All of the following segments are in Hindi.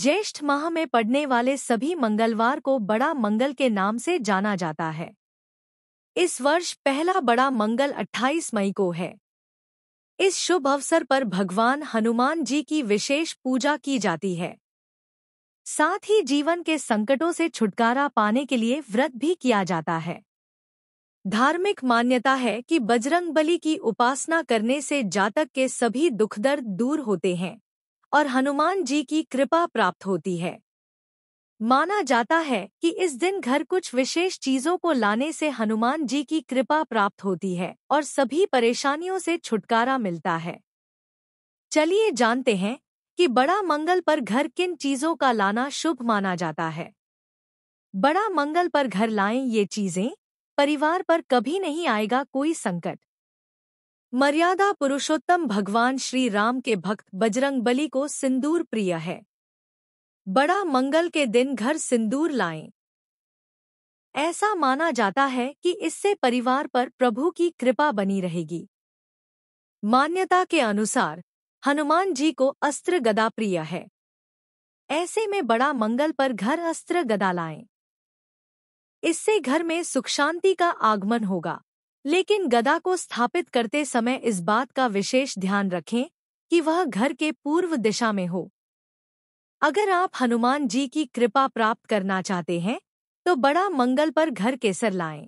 ज्येष्ठ माह में पड़ने वाले सभी मंगलवार को बड़ा मंगल के नाम से जाना जाता है इस वर्ष पहला बड़ा मंगल 28 मई को है इस शुभ अवसर पर भगवान हनुमान जी की विशेष पूजा की जाती है साथ ही जीवन के संकटों से छुटकारा पाने के लिए व्रत भी किया जाता है धार्मिक मान्यता है कि बजरंगबली की उपासना करने से जातक के सभी दुख दर्द दूर होते हैं और हनुमान जी की कृपा प्राप्त होती है माना जाता है कि इस दिन घर कुछ विशेष चीजों को लाने से हनुमान जी की कृपा प्राप्त होती है और सभी परेशानियों से छुटकारा मिलता है चलिए जानते हैं कि बड़ा मंगल पर घर किन चीजों का लाना शुभ माना जाता है बड़ा मंगल पर घर लाएं ये चीजें परिवार पर कभी नहीं आएगा कोई संकट मर्यादा पुरुषोत्तम भगवान श्री राम के भक्त बजरंग बली को सिंदूर प्रिय है बड़ा मंगल के दिन घर सिंदूर लाएं। ऐसा माना जाता है कि इससे परिवार पर प्रभु की कृपा बनी रहेगी मान्यता के अनुसार हनुमान जी को अस्त्र गदा प्रिय है ऐसे में बड़ा मंगल पर घर अस्त्र गदा लाएं। इससे घर में सुख शांति का आगमन होगा लेकिन गदा को स्थापित करते समय इस बात का विशेष ध्यान रखें कि वह घर के पूर्व दिशा में हो अगर आप हनुमान जी की कृपा प्राप्त करना चाहते हैं तो बड़ा मंगल पर घर के सर लाएं।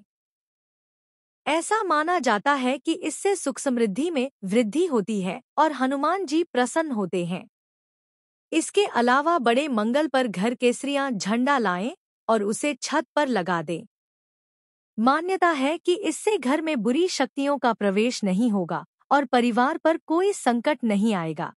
ऐसा माना जाता है कि इससे सुख समृद्धि में वृद्धि होती है और हनुमान जी प्रसन्न होते हैं इसके अलावा बड़े मंगल पर घर केसरियां झंडा लाएं और उसे छत पर लगा दें मान्यता है कि इससे घर में बुरी शक्तियों का प्रवेश नहीं होगा और परिवार पर कोई संकट नहीं आएगा